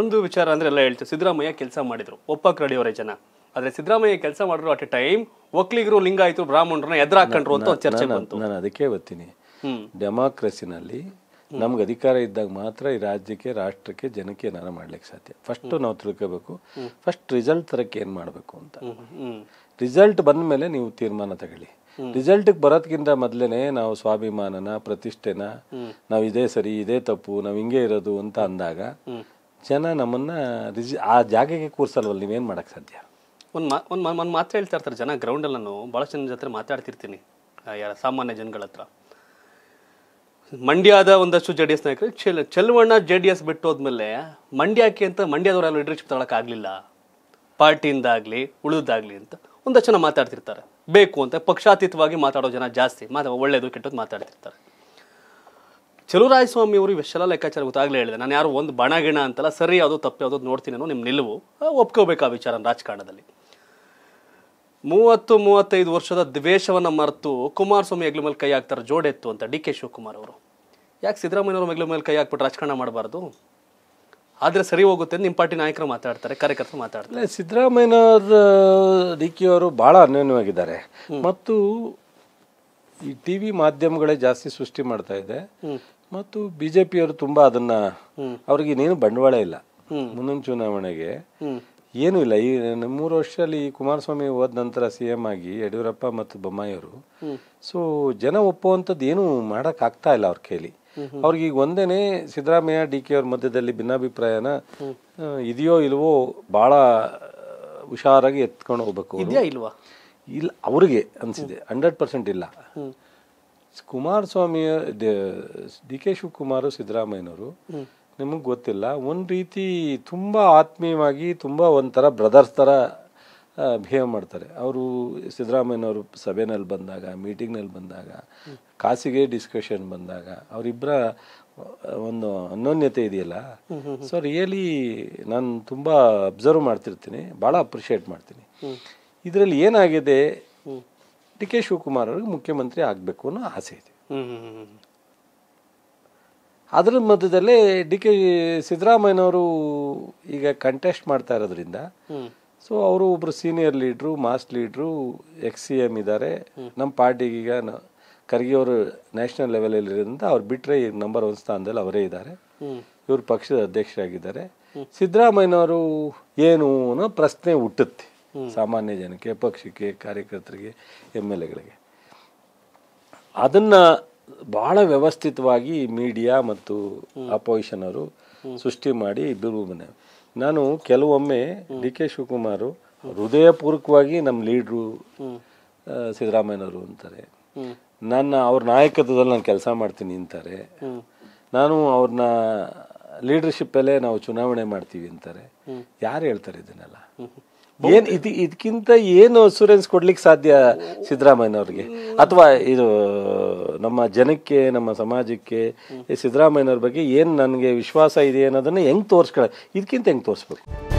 ಒಂದು ವಿಚಾರ ಅಂದರೆ ಎಲ್ಲ ಹೇಳ್ತೀವಿ ಸಿದ್ದರಾಮಯ್ಯ ಕೆಲಸ ಮಾಡಿದರು ಒಪ್ಪಕ್ಕೆ ರೆಡಿಯವರೇ ಜನ ಆದ್ರೆ ಸಿದ್ದರಾಮಯ್ಯ ಕೆಲಸ ಮಾಡಿದ್ರು ಅಟ್ ಎ ಟೈಮ್ ಒಕ್ಕಲಿಗರು ಲಿಂಗಾಯಿತು ಬ್ರಾಹ್ಮಣರನ್ನ ಎದ್ರ ಹಾಕೊಂಡ್ರು ಅಂತ ಚರ್ಚೆ ಬಂತು ನಾನು ಅದಕ್ಕೆ ಬರ್ತೀನಿ ಡೆಮಾಕ್ರಸಿನಲ್ಲಿ ನಮ್ಗೆ ಅಧಿಕಾರ ಇದ್ದಾಗ ಮಾತ್ರ ಈ ರಾಜ್ಯಕ್ಕೆ ರಾಷ್ಟ್ರಕ್ಕೆ ಜನಕ್ಕೆ ಏನಾರ ಮಾಡ್ಲಿಕ್ಕೆ ಸಾಧ್ಯ ಫಸ್ಟ್ ನಾವು ತಿಳ್ಕೋಬೇಕು ಫಸ್ಟ್ ರಿಸಲ್ಟ್ ತರಕ್ಕೆ ಏನು ಮಾಡಬೇಕು ಅಂತ ರಿಸಲ್ಟ್ ಬಂದ ಮೇಲೆ ನೀವು ತೀರ್ಮಾನ ತಗೊಳ್ಳಿ ರಿಸಲ್ಟ್ಗೆ ಬರೋದ್ಕಿಂತ ಮೊದಲೇ ನಾವು ಸ್ವಾಭಿಮಾನನ ಪ್ರತಿಷ್ಠೆನ ನಾವು ಇದೇ ಸರಿ ಇದೇ ತಪ್ಪು ನಾವು ಹಿಂಗೆ ಇರೋದು ಅಂತ ಅಂದಾಗ ಜನ ನಮ್ಮನ್ನು ಆ ಜಾಗಕ್ಕೆ ಕೂರಿಸಲ್ವಲ್ಲ ನೀವೇನು ಮಾಡೋಕ್ಕೆ ಸಾಧ್ಯ ಒಂದು ಮಾ ಒಂದು ಮಾತು ಹೇಳ್ತಾ ಇರ್ತಾರೆ ಜನ ಗ್ರೌಂಡಲ್ಲಿ ನಾನು ಭಾಳಷ್ಟು ಜನ ಜೊತೆ ಮಾತಾಡ್ತಿರ್ತೀನಿ ಯಾರ ಸಾಮಾನ್ಯ ಜನಗಳ ಹತ್ರ ಮಂಡ್ಯದ ಒಂದಷ್ಟು ಜೆ ಡಿ ಎಸ್ ನಾಯಕರು ಚೆಲ್ ಚೆಲ್ವಣ್ಣ ಜೆ ಡಿ ಎಸ್ ಬಿಟ್ಟು ಹೋದ್ಮೇಲೆ ಮಂಡ್ಯಕ್ಕೆ ಅಂತ ಮಂಡ್ಯದವರ ಲೀಡರ್ಶಿಪ್ ಪಾರ್ಟಿಯಿಂದ ಪಾರ್ಟಿಯಿಂದಾಗಲಿ ಉಳಿದಾಗ್ಲಿ ಅಂತ ಒಂದಷ್ಟು ಜನ ಮಾತಾಡ್ತಿರ್ತಾರೆ ಬೇಕು ಅಂತ ಪಕ್ಷಾತೀತವಾಗಿ ಮಾತಾಡೋ ಜನ ಜಾಸ್ತಿ ಮಾತಾ ಒಳ್ಳೇದು ಕೆಟ್ಟದ್ದು ಮಾತಾಡ್ತಿರ್ತಾರೆ ಸ್ವಾಮಿ ಅವರು ಇವೆಷ್ಟೆಲ್ಲ ಲೆಕ್ಕಾಚಾರ ಗೊತ್ತಾಗಲೇ ಹೇಳಿದೆ ನಾನು ಯಾರು ಒಂದು ಬಣಗಿಣ ಅಂತಲ್ಲ ಸರಿ ಯಾವುದು ತಪ್ಪು ಯಾವುದೋ ನೋಡ್ತೀನಿ ನಿಮ್ಮ ನಿಲುವು ಒಪ್ಕೋಬೇಕು ಆ ವಿಚಾರ ರಾಜಕಾರಣದಲ್ಲಿ ಮೂವತ್ತು ಮೂವತ್ತೈದು ವರ್ಷದ ದ್ವೇಷವನ್ನು ಮರೆತು ಕುಮಾರಸ್ವಾಮಿ ಹೆಗ್ಲು ಮೇಲೆ ಕೈ ಹಾಕ್ತಾರೆ ಜೋಡೆತ್ತು ಅಂತ ಡಿ ಕೆ ಶಿವಕುಮಾರ್ ಅವರು ಯಾಕೆ ಅವರು ಹೆಗ್ಲು ಮೇಲೆ ಕೈ ಹಾಕ್ಬಿಟ್ಟು ರಾಜಕಾರಣ ಮಾಡಬಾರ್ದು ಆದರೆ ಸರಿ ಹೋಗುತ್ತೆ ನಿಮ್ಮ ಪಾರ್ಟಿ ನಾಯಕರು ಮಾತಾಡ್ತಾರೆ ಕಾರ್ಯಕರ್ತರು ಮಾತಾಡ್ತಾರೆ ಸಿದ್ದರಾಮಯ್ಯವರ ಡಿ ಕೆ ಅವರು ಭಾಳ ಅನ್ಯೋನ್ಯವಾಗಿದ್ದಾರೆ ಮತ್ತು ಈ ಟಿ ವಿ ಮಾಧ್ಯಮಗಳೇ ಜಾಸ್ತಿ ಸೃಷ್ಟಿ ಮಾಡ್ತಾ ಇದೆ ಮತ್ತು ಬಿ ಜೆ ಪಿಯವರು ತುಂಬ ಅದನ್ನ ಅವ್ರಿಗೆ ಇನ್ನೇನು ಬಂಡವಾಳ ಇಲ್ಲ ಮುಂದಿನ ಚುನಾವಣೆಗೆ ಏನೂ ಇಲ್ಲ ಈ ಮೂರು ವರ್ಷದಲ್ಲಿ ಕುಮಾರಸ್ವಾಮಿ ಹೋದ ನಂತರ ಸಿ ಎಂ ಆಗಿ ಯಡಿಯೂರಪ್ಪ ಮತ್ತು ಬೊಮ್ಮಾಯಿಯವರು ಸೊ ಜನ ಒಪ್ಪುವಂಥದ್ದು ಏನೂ ಮಾಡೋಕ್ಕಾಗ್ತಾ ಇಲ್ಲ ಅವ್ರ ಕೇಳಿ ಅವ್ರಿಗೆ ಈಗ ಒಂದೇನೆ ಸಿದ್ದರಾಮಯ್ಯ ಡಿ ಕೆ ಅವ್ರ ಮಧ್ಯದಲ್ಲಿ ಭಿನ್ನಾಭಿಪ್ರಾಯನ ಇದೆಯೋ ಇಲ್ವೋ ಭಾಳ ಹುಷಾರಾಗಿ ಎತ್ಕೊಂಡು ಹೋಗ್ಬೇಕು ಇಲ್ವಾ ಇಲ್ಲ ಅವ್ರಿಗೆ ಅನಿಸಿದೆ ಹಂಡ್ರೆಡ್ ಪರ್ಸೆಂಟ್ ಇಲ್ಲ ಕುಮಾರಸ್ವಾಮಿಯ ಡಿ ಕೆ ಶಿವಕುಮಾರ್ ಸಿದ್ದರಾಮಯ್ಯನವರು ನಿಮಗೆ ಗೊತ್ತಿಲ್ಲ ಒಂದು ರೀತಿ ತುಂಬ ಆತ್ಮೀಯವಾಗಿ ತುಂಬ ಒಂಥರ ಬ್ರದರ್ಸ್ ಥರ ಬಿಹೇವ್ ಮಾಡ್ತಾರೆ ಅವರು ಸಿದ್ದರಾಮಯ್ಯನವರು ಸಭೆನಲ್ಲಿ ಬಂದಾಗ ಮೀಟಿಂಗ್ನಲ್ಲಿ ಬಂದಾಗ ಖಾಸಗಿ ಡಿಸ್ಕಷನ್ ಬಂದಾಗ ಅವರಿಬ್ಬರ ಒಂದು ಅನ್ಯೋನ್ಯತೆ ಇದೆಯಲ್ಲ ಸೊ ರಿಯಲಿ ನಾನು ತುಂಬ ಅಬ್ಸರ್ವ್ ಮಾಡ್ತಿರ್ತೀನಿ ಭಾಳ ಅಪ್ರಿಷಿಯೇಟ್ ಮಾಡ್ತೀನಿ ಇದರಲ್ಲಿ ಏನಾಗಿದೆ ಡಿ ಕೆ ಶಿವಕುಮಾರ್ ಅವ್ರಿಗೆ ಮುಖ್ಯಮಂತ್ರಿ ಆಗಬೇಕು ಅನ್ನೋ ಆಸೆ ಇದೆ ಅದರ ಮಧ್ಯದಲ್ಲೇ ಡಿ ಕೆ ಸಿದ್ದರಾಮಯ್ಯನವರು ಈಗ ಕಂಟೆಸ್ಟ್ ಮಾಡ್ತಾ ಇರೋದ್ರಿಂದ ಸೊ ಅವರು ಒಬ್ಬರು senior leaders mass leaders ex C M ಇದ್ದಾರೆ ನಮ್ಮ ಪಾರ್ಟಿಗೆ ಈಗ ಖರ್ಗೆ ಅವರು ನ್ಯಾಷನಲ್ ಲೆವೆಲಲ್ಲಿ ಅವ್ರು ಬಿಟ್ಟರೆ ಈಗ ನಂಬರ್ ಒನ್ ಸ್ಥಾನದಲ್ಲಿ ಅವರೇ ಇದ್ದಾರೆ ಇವರು ಪಕ್ಷದ ಅಧ್ಯಕ್ಷರಾಗಿದ್ದಾರೆ ಸಿದ್ದರಾಮಯ್ಯನವರು ಏನು ಅನ್ನೋ ಪ್ರಶ್ನೆ ಹುಟ್ಟುತ್ತೆ ಸಾಮಾನ್ಯ ಜನಕ್ಕೆ ಪಕ್ಷಕ್ಕೆ ಕಾರ್ಯಕರ್ತರಿಗೆ ಎಮ್ ಎಲ್ ಎಗಳಿಗೆ ಅದನ್ನ ಭಾಳ ವ್ಯವಸ್ಥಿತವಾಗಿ ಮೀಡಿಯಾ ಮತ್ತು ಅಪೋಸಿಷನ್ ಅವರು ಸೃಷ್ಟಿ ಮಾಡಿ ಇಬ್ಬರು ಮನೆ ನಾನು ಕೆಲವೊಮ್ಮೆ ಡಿ ಕೆ ಶಿವಕುಮಾರ್ ಹೃದಯಪೂರ್ವಕವಾಗಿ ನಮ್ಮ ಲೀಡ್ರು ಸಿದ್ದರಾಮಯ್ಯನವರು ಅಂತಾರೆ ನನ್ನ ಅವ್ರ ನಾಯಕತ್ವದಲ್ಲಿ ನಾನು ಕೆಲಸ ಮಾಡ್ತೀನಿ ಅಂತಾರೆ ನಾನು ಅವ್ರನ್ನ ಲೀಡರ್ಶಿಪ್ಪಲ್ಲೇ ನಾವು ಚುನಾವಣೆ ಮಾಡ್ತೀವಿ ಅಂತಾರೆ ಯಾರು ಹೇಳ್ತಾರೆ ಇದನ್ನೆಲ್ಲ ಏನ್ ಇದಕ್ಕಿಂತ ಏನು ಅಸೂರೆನ್ಸ್ ಕೊಡ್ಲಿಕ್ಕೆ ಸಾಧ್ಯ ಸಿದ್ದರಾಮಯ್ಯ ಅವ್ರಿಗೆ ಅಥವಾ ಇದು ನಮ್ಮ ಜನಕ್ಕೆ ನಮ್ಮ ಸಮಾಜಕ್ಕೆ ಸಿದ್ದರಾಮಯ್ಯನವ್ರ ಬಗ್ಗೆ ಏನು ನನಗೆ ವಿಶ್ವಾಸ ಇದೆ ಅನ್ನೋದನ್ನ ಹೆಂಗ್ ತೋರಿಸ್ಕೊಳ್ಳ ಇದಕ್ಕಿಂತ ಹೆಂಗ್ ತೋರಿಸ್ಬೇಕು